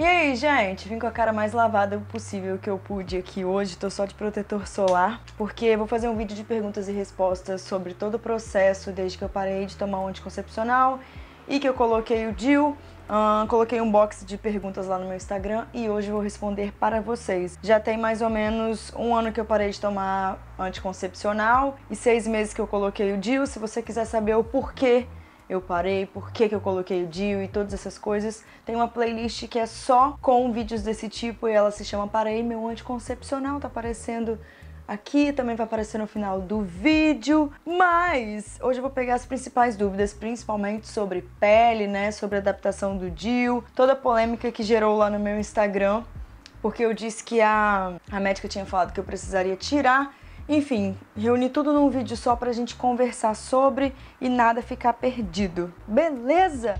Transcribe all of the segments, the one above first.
E aí, gente? Vim com a cara mais lavada possível que eu pude aqui hoje. Tô só de protetor solar, porque vou fazer um vídeo de perguntas e respostas sobre todo o processo desde que eu parei de tomar um anticoncepcional e que eu coloquei o DIL. Uh, coloquei um box de perguntas lá no meu Instagram e hoje vou responder para vocês. Já tem mais ou menos um ano que eu parei de tomar anticoncepcional e seis meses que eu coloquei o DIL. Se você quiser saber o porquê eu parei, por que, que eu coloquei o Dio e todas essas coisas. Tem uma playlist que é só com vídeos desse tipo e ela se chama Parei Meu Anticoncepcional, tá aparecendo aqui, também vai aparecer no final do vídeo. Mas hoje eu vou pegar as principais dúvidas, principalmente sobre pele, né? Sobre adaptação do Dio. toda a polêmica que gerou lá no meu Instagram, porque eu disse que a, a médica tinha falado que eu precisaria tirar enfim, reuni tudo num vídeo só pra gente conversar sobre e nada ficar perdido. Beleza?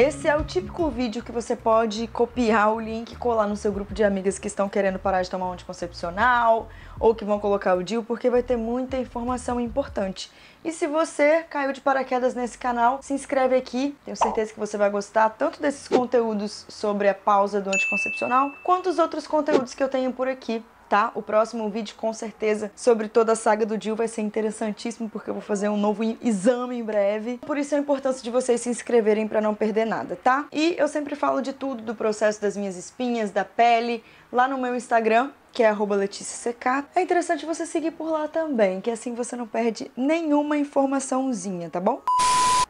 Esse é o típico vídeo que você pode copiar o link e colar no seu grupo de amigas que estão querendo parar de tomar anticoncepcional ou que vão colocar o DIU, porque vai ter muita informação importante. E se você caiu de paraquedas nesse canal, se inscreve aqui. Tenho certeza que você vai gostar tanto desses conteúdos sobre a pausa do anticoncepcional, quanto os outros conteúdos que eu tenho por aqui tá? O próximo vídeo, com certeza, sobre toda a saga do Jill vai ser interessantíssimo, porque eu vou fazer um novo exame em breve. Por isso a importância de vocês se inscreverem para não perder nada, tá? E eu sempre falo de tudo, do processo das minhas espinhas, da pele, lá no meu Instagram, que é @leticiack. É interessante você seguir por lá também, que assim você não perde nenhuma informaçãozinha, tá bom?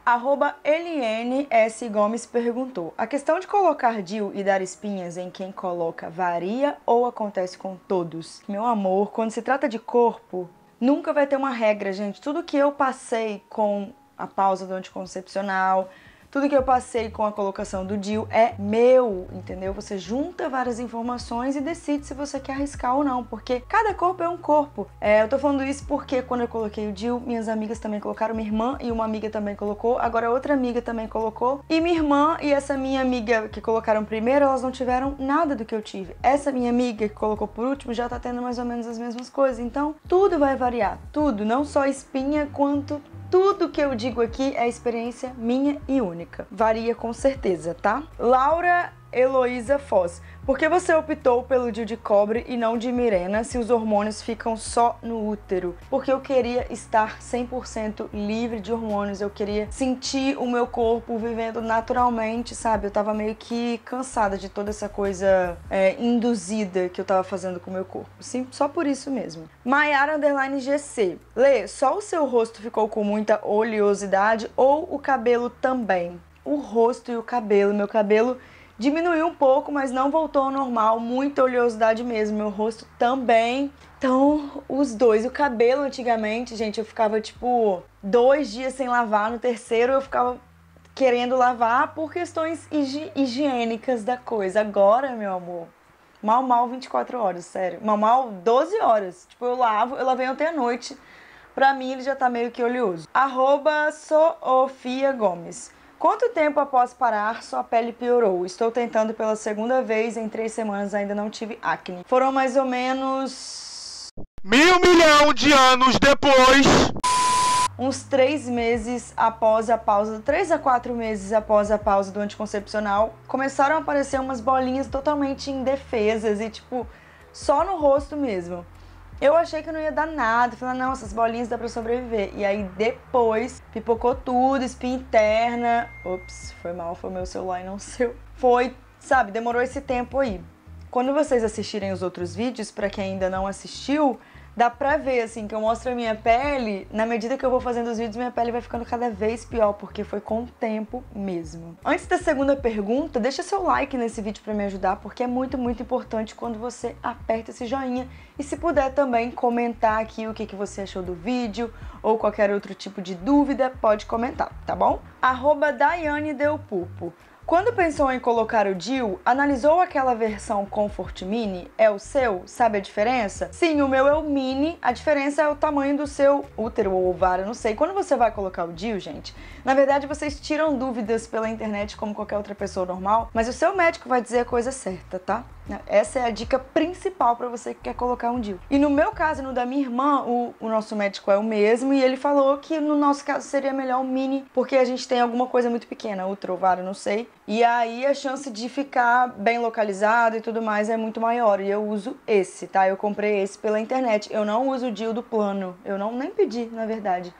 Arroba Eliene S. Gomes perguntou: A questão de colocar Dil e dar espinhas em quem coloca varia ou acontece com todos? Meu amor, quando se trata de corpo, nunca vai ter uma regra, gente. Tudo que eu passei com a pausa do anticoncepcional, tudo que eu passei com a colocação do deal é meu, entendeu? Você junta várias informações e decide se você quer arriscar ou não, porque cada corpo é um corpo. É, eu tô falando isso porque quando eu coloquei o deal, minhas amigas também colocaram, minha irmã e uma amiga também colocou, agora outra amiga também colocou. E minha irmã e essa minha amiga que colocaram primeiro, elas não tiveram nada do que eu tive. Essa minha amiga que colocou por último já tá tendo mais ou menos as mesmas coisas. Então, tudo vai variar, tudo, não só espinha quanto tudo que eu digo aqui é experiência minha e única. Varia com certeza, tá? Laura Heloísa Foz. Por que você optou pelo DIU de cobre e não de Mirena se os hormônios ficam só no útero? Porque eu queria estar 100% livre de hormônios, eu queria sentir o meu corpo vivendo naturalmente, sabe? Eu tava meio que cansada de toda essa coisa é, induzida que eu tava fazendo com o meu corpo. Sim, só por isso mesmo. Maiara Underline GC. Lê, só o seu rosto ficou com muita oleosidade ou o cabelo também? O rosto e o cabelo. Meu cabelo Diminuiu um pouco, mas não voltou ao normal, muita oleosidade mesmo, meu rosto também. Então, os dois, o cabelo antigamente, gente, eu ficava tipo dois dias sem lavar, no terceiro eu ficava querendo lavar por questões higi higiênicas da coisa. Agora, meu amor, mal mal 24 horas, sério. Mal mal 12 horas. Tipo, eu lavo, eu lavei ontem à noite. Pra mim, ele já tá meio que oleoso. Arroba Sofia Gomes. Quanto tempo após parar sua pele piorou? Estou tentando pela segunda vez em três semanas ainda não tive acne. Foram mais ou menos mil milhão de anos depois. Uns três meses após a pausa, três a quatro meses após a pausa do anticoncepcional, começaram a aparecer umas bolinhas totalmente indefesas e tipo só no rosto mesmo. Eu achei que não ia dar nada. Falei, não, essas bolinhas dá pra sobreviver. E aí depois pipocou tudo, espinha interna. Ops, foi mal, foi meu celular e não seu. Foi, sabe, demorou esse tempo aí. Quando vocês assistirem os outros vídeos, para quem ainda não assistiu, dá pra ver, assim, que eu mostro a minha pele, na medida que eu vou fazendo os vídeos, minha pele vai ficando cada vez pior, porque foi com o tempo mesmo. Antes da segunda pergunta, deixa seu like nesse vídeo pra me ajudar, porque é muito, muito importante quando você aperta esse joinha. E se puder também comentar aqui o que, que você achou do vídeo, ou qualquer outro tipo de dúvida, pode comentar, tá bom? Arroba Daiane Pupo. Quando pensou em colocar o Dio, analisou aquela versão Comfort Mini? É o seu? Sabe a diferença? Sim, o meu é o Mini, a diferença é o tamanho do seu útero ou ovário, não sei. Quando você vai colocar o Dio, gente, na verdade vocês tiram dúvidas pela internet como qualquer outra pessoa normal, mas o seu médico vai dizer a coisa certa, tá? Né? Essa é a dica principal para você que quer colocar um DIU. E no meu caso, no da minha irmã, o, o, nosso médico é o mesmo e ele falou que no nosso caso seria melhor o mini, porque a gente tem alguma coisa muito pequena, ultra ovário, não sei. E aí a chance de ficar bem localizado e tudo mais é muito maior. E eu uso esse, tá? Eu comprei esse pela internet. Eu não uso o DIU do plano. Eu não nem pedi, na verdade.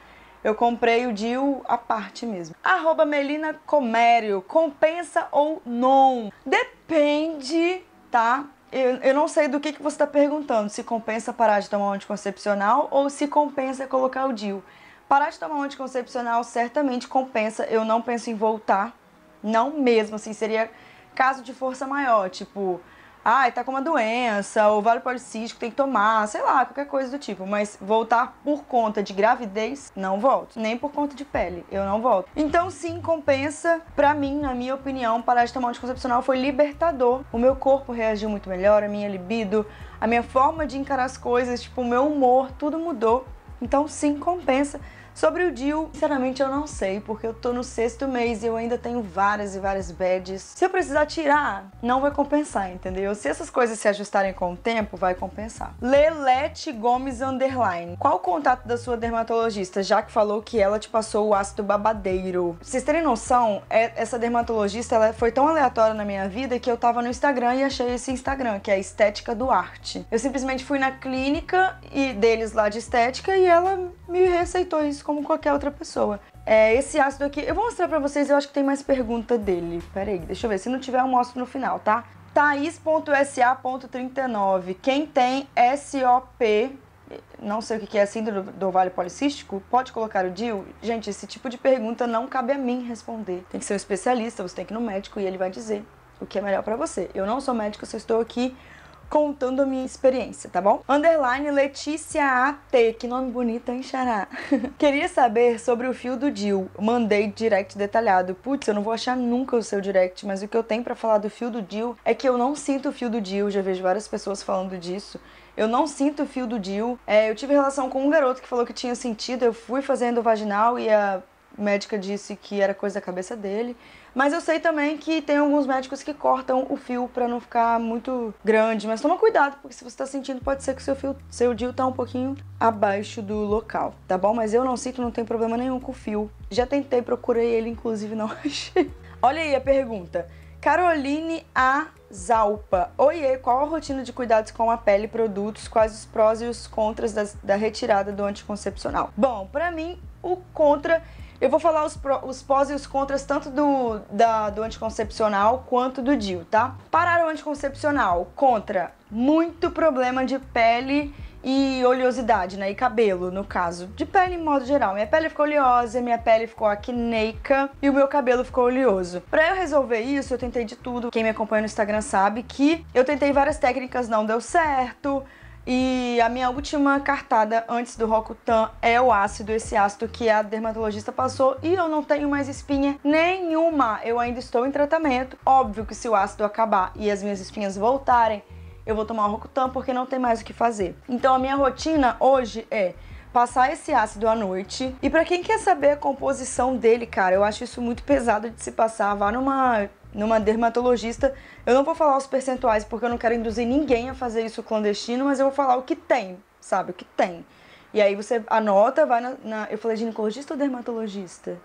Eu comprei o Dil à parte mesmo. Arroba Melina Comério. Compensa ou não? Depende tá? Eu, eu não sei do que, que você está perguntando, se compensa parar de tomar um anticoncepcional ou se compensa colocar o DIU. Parar de tomar um anticoncepcional certamente compensa, eu não penso em voltar, não mesmo, assim, seria caso de força maior, tipo, ah, tá com uma doença, ovário policístico, tem que tomar, sei lá, qualquer coisa do tipo. Mas voltar por conta de gravidez, não volto. Nem por conta de pele, eu não volto. Então, sim, compensa. Pra mim, na minha opinião, parar de tomar anticoncepcional foi libertador. O meu corpo reagiu muito melhor, a minha libido, a minha forma de encarar as coisas, tipo, o meu humor, tudo mudou. Então, sim, compensa. Sobre o deal, sinceramente eu não sei, porque eu tô no sexto mês e eu ainda tenho várias e várias badges. Se eu precisar tirar, não vai compensar, entendeu? Se essas coisas se ajustarem com o tempo, vai compensar. Lelete Gomes Underline. Qual o contato da sua dermatologista, já que falou que ela te passou o ácido babadeiro? Pra vocês terem noção, é, essa dermatologista ela foi tão aleatória na minha vida que eu tava no Instagram e achei esse Instagram, que é Estética do Arte. Eu simplesmente fui na clínica e deles lá de estética e ela me receitou isso isso como qualquer outra pessoa. É, esse ácido aqui, eu vou mostrar pra vocês, eu acho que tem mais pergunta dele. Pera aí, deixa eu ver. Se não tiver, eu mostro no final, tá? Thaís.sa.39. Quem tem SOP, não sei o que é síndrome do ovário policístico, pode colocar o DIL? Gente, esse tipo de pergunta não cabe a mim responder. Tem que ser um especialista, você tem que ir no médico e ele vai dizer o que é melhor para você. Eu não sou médico, só estou aqui contando a minha experiência, tá bom? Underline Letícia AT, que nome bonito, hein, Xará? Queria saber sobre o fio do deal. Mandei direct detalhado. Putz, eu não vou achar nunca o seu direct, mas o que eu tenho para falar do fio do deal é que eu não sinto o fio do deal. já vejo várias pessoas falando disso. Eu não sinto o fio do deal. É, eu tive relação com um garoto que falou que tinha sentido. Eu fui fazendo vaginal e a médica disse que era coisa da cabeça dele. Mas eu sei também que tem alguns médicos que cortam o fio para não ficar muito grande. Mas toma cuidado, porque se você tá sentindo, pode ser que seu fio, seu DIU tá um pouquinho abaixo do local, tá bom? Mas eu não sinto, não tem problema nenhum com o fio. Já tentei, procurei ele, inclusive não achei. Olha aí a pergunta. Caroline A. Zalpa. Oiê, qual a rotina de cuidados com a pele e produtos? Quais os prós e os contras das, da retirada do anticoncepcional? Bom, para mim, o contra eu vou falar os, pró, os pós e os contras tanto do, da, do anticoncepcional quanto do DIU, tá? Parar o anticoncepcional contra muito problema de pele e oleosidade, né? E cabelo, no caso. De pele em modo geral. Minha pele ficou oleosa, minha pele ficou acneica e o meu cabelo ficou oleoso. Para eu resolver isso, eu tentei de tudo. Quem me acompanha no Instagram sabe que eu tentei várias técnicas, não deu certo. E a minha última cartada antes do Rocutan é o ácido, esse ácido que a dermatologista passou e eu não tenho mais espinha nenhuma. Eu ainda estou em tratamento. Óbvio que se o ácido acabar e as minhas espinhas voltarem, eu vou tomar o Rocutan porque não tem mais o que fazer. Então a minha rotina hoje é passar esse ácido à noite. E para quem quer saber a composição dele, cara, eu acho isso muito pesado de se passar. Vá numa numa dermatologista. Eu não vou falar os percentuais porque eu não quero induzir ninguém a fazer isso clandestino, mas eu vou falar o que tem, sabe? O que tem. E aí você anota, vai na. na eu falei ginecologista ou dermatologista?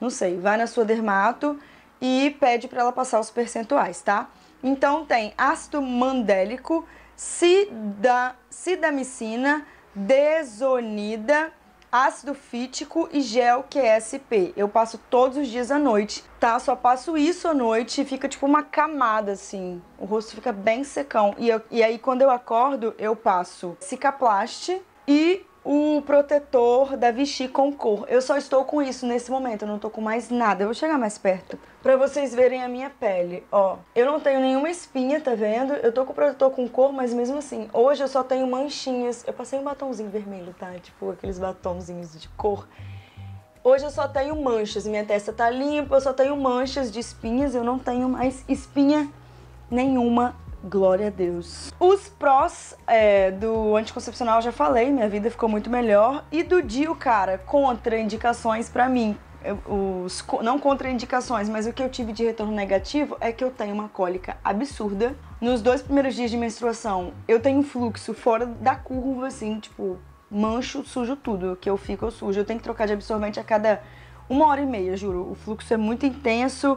Não sei. Vai na sua dermato e pede para ela passar os percentuais, tá? Então tem ácido mandélico, cidamicina, desonida, ácido fítico e gel QSP. Eu passo todos os dias à noite, tá? Só passo isso à noite e fica tipo uma camada assim. O rosto fica bem secão. E, eu, e aí quando eu acordo, eu passo Cicaplast e o protetor da Vichy com cor. Eu só estou com isso nesse momento, eu não estou com mais nada. Eu vou chegar mais perto para vocês verem a minha pele, ó. Eu não tenho nenhuma espinha, tá vendo? Eu tô com protetor com cor, mas mesmo assim, hoje eu só tenho manchinhas. Eu passei um batomzinho vermelho, tá? Tipo aqueles batomzinhos de cor. Hoje eu só tenho manchas, minha testa tá limpa, eu só tenho manchas de espinhas, eu não tenho mais espinha nenhuma Glória a Deus. Os prós é, do anticoncepcional já falei, minha vida ficou muito melhor. E do Dio, cara, contraindicações para mim. Os, não contraindicações, mas o que eu tive de retorno negativo é que eu tenho uma cólica absurda. Nos dois primeiros dias de menstruação, eu tenho um fluxo fora da curva, assim, tipo, mancho, sujo tudo. Que eu fico, eu sujo. Eu tenho que trocar de absorvente a cada uma hora e meia, juro. O fluxo é muito intenso.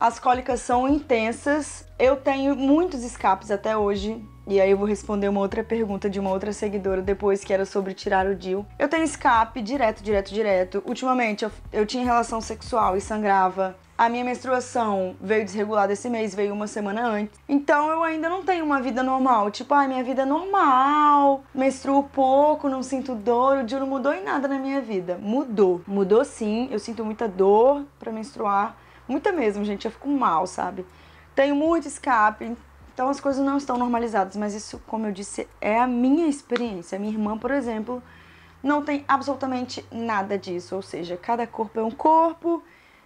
As cólicas são intensas. Eu tenho muitos escapes até hoje. E aí eu vou responder uma outra pergunta de uma outra seguidora depois, que era sobre tirar o diu. Eu tenho escape direto, direto, direto. Ultimamente eu, eu tinha relação sexual e sangrava. A minha menstruação veio desregulada esse mês, veio uma semana antes. Então eu ainda não tenho uma vida normal. Tipo, ai, ah, minha vida é normal, menstruo pouco, não sinto dor. O diu não mudou em nada na minha vida. Mudou. Mudou sim. Eu sinto muita dor para menstruar Muita mesmo, gente. Eu fico mal, sabe? Tenho muito escape, então as coisas não estão normalizadas, mas isso, como eu disse, é a minha experiência. A minha irmã, por exemplo, não tem absolutamente nada disso, ou seja, cada corpo é um corpo.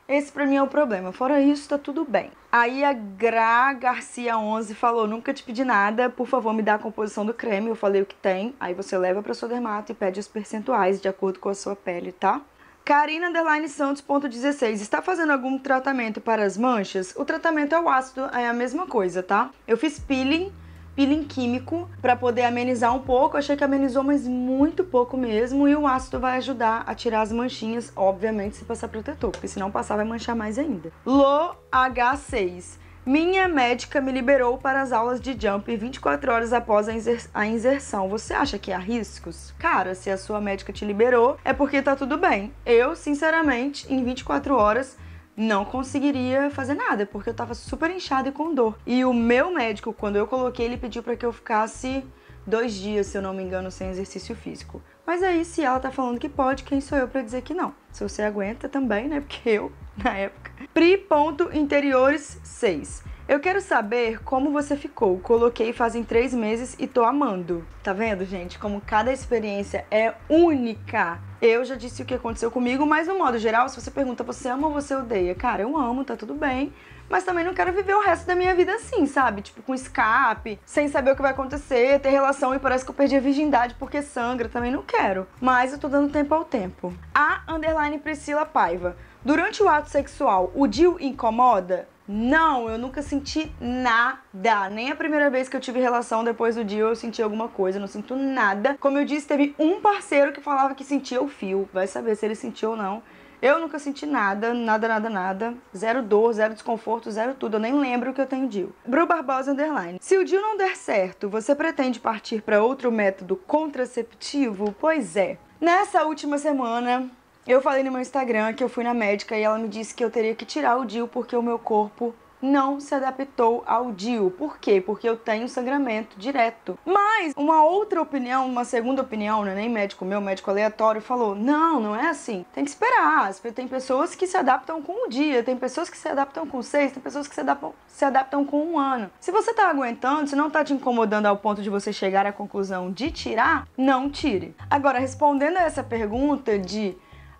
Esse para mim é o problema. Fora isso, tá tudo bem. Aí a Gra Garcia 11 falou: "Nunca te pedi nada, por favor, me dá a composição do creme". Eu falei o que tem. Aí você leva para sua dermato e pede os percentuais de acordo com a sua pele, tá? Karina Underline Santos, ponto Está fazendo algum tratamento para as manchas? O tratamento é o ácido, é a mesma coisa, tá? Eu fiz peeling, peeling químico, para poder amenizar um pouco. achei que amenizou, mas muito pouco mesmo. E o ácido vai ajudar a tirar as manchinhas, obviamente, se passar protetor, porque se não passar, vai manchar mais ainda. LO H6. Minha médica me liberou para as aulas de jump 24 horas após a, inser a, inserção. Você acha que há riscos? Cara, se a sua médica te liberou, é porque tá tudo bem. Eu, sinceramente, em 24 horas não conseguiria fazer nada, porque eu tava super inchada e com dor. E o meu médico, quando eu coloquei, ele pediu para que eu ficasse dois dias, se eu não me engano, sem exercício físico. Mas aí, se ela tá falando que pode, quem sou eu para dizer que não? Se você aguenta também, né? Porque eu, na época. Pri.interiores 6. Eu quero saber como você ficou. Coloquei fazem três meses e tô amando. Tá vendo, gente? Como cada experiência é única. Eu já disse o que aconteceu comigo, mas no modo geral, se você pergunta você ama ou você odeia, cara, eu amo, tá tudo bem. Mas também não quero viver o resto da minha vida assim, sabe? Tipo, com escape, sem saber o que vai acontecer, ter relação e parece que eu perdi a virgindade porque sangra, também não quero. Mas eu tô dando tempo ao tempo. A underline Priscila Paiva. Durante o ato sexual, o Dil incomoda? Não, eu nunca senti nada. Nem a primeira vez que eu tive relação depois do dia eu senti alguma coisa, não sinto nada. Como eu disse, teve um parceiro que falava que sentia o fio. Vai saber se ele sentiu ou não. Eu nunca senti nada, nada, nada, nada. Zero dor, zero desconforto, zero tudo. Eu nem lembro o que eu tenho DIL. Bru Barbosa Underline. Se o DIL não der certo, você pretende partir para outro método contraceptivo? Pois é. Nessa última semana, eu falei no meu Instagram que eu fui na médica e ela me disse que eu teria que tirar o DIU porque o meu corpo não se adaptou ao DIU. Por quê? Porque eu tenho sangramento direto. Mas uma outra opinião, uma segunda opinião, não é nem médico meu, médico aleatório, falou: não, não é assim. Tem que esperar. Tem pessoas que se adaptam com um dia, tem pessoas que se adaptam com seis, tem pessoas que se adaptam, se adaptam com um ano. Se você tá aguentando, se não tá te incomodando ao ponto de você chegar à conclusão de tirar, não tire. Agora, respondendo a essa pergunta de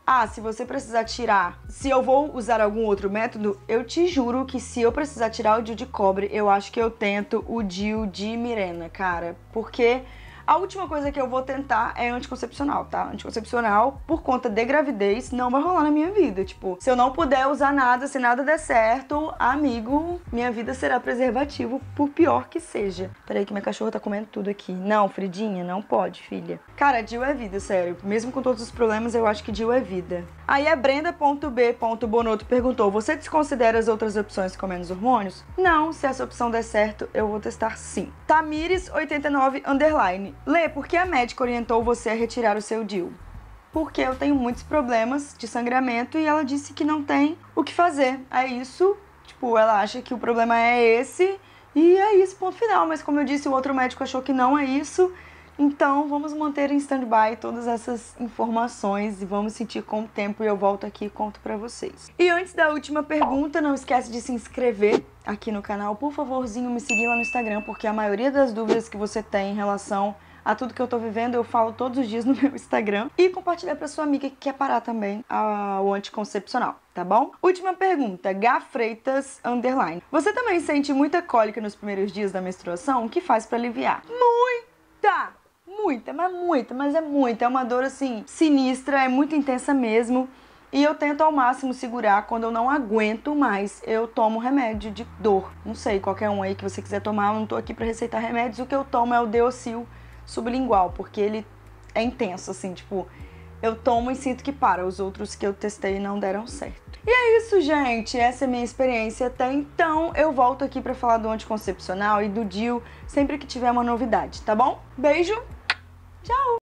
ah, se você precisar tirar, se eu vou usar algum outro método, eu te juro que se eu precisar tirar o DIU de cobre, eu acho que eu tento o DIU de Mirena, cara. Porque a última coisa que eu vou tentar é anticoncepcional, tá? Anticoncepcional, por conta de gravidez, não vai rolar na minha vida. Tipo, se eu não puder usar nada, se nada der certo, amigo, minha vida será preservativo, por pior que seja. Peraí que minha cachorra tá comendo tudo aqui. Não, Fridinha, não pode, filha. Cara, Jill é vida, sério. Mesmo com todos os problemas, eu acho que Jill é vida. Aí a Brenda.b.bonoto perguntou, você desconsidera as outras opções com menos hormônios? Não, se essa opção der certo, eu vou testar sim. Tamires89, underline. Lê, por que a médica orientou você a retirar o seu DIU? Porque eu tenho muitos problemas de sangramento e ela disse que não tem o que fazer. É isso, tipo, ela acha que o problema é esse e é isso, ponto final. Mas como eu disse, o outro médico achou que não é isso. Então, vamos manter em stand-by todas essas informações e vamos sentir com o tempo e eu volto aqui e conto para vocês. E antes da última pergunta, não esquece de se inscrever aqui no canal, por favorzinho me seguir lá no Instagram, porque a maioria das dúvidas que você tem em relação a tudo que eu tô vivendo, eu falo todos os dias no meu Instagram. E compartilhar pra sua amiga que quer parar também a, o anticoncepcional, tá bom? Última pergunta, Gafreitas Underline. Você também sente muita cólica nos primeiros dias da menstruação? O que faz para aliviar? Muita! Muita, mas muita, mas é muita. É uma dor assim sinistra, é muito intensa mesmo. E eu tento ao máximo segurar, quando eu não aguento mais, eu tomo remédio de dor. Não sei, qualquer um aí que você quiser tomar, eu não tô aqui para receitar remédios. O que eu tomo é o Deocil sublingual, porque ele é intenso, assim, tipo, eu tomo e sinto que para. Os outros que eu testei não deram certo. E é isso, gente. Essa é a minha experiência até então. Eu volto aqui para falar do anticoncepcional e do DIU sempre que tiver uma novidade, tá bom? Beijo. Tchau.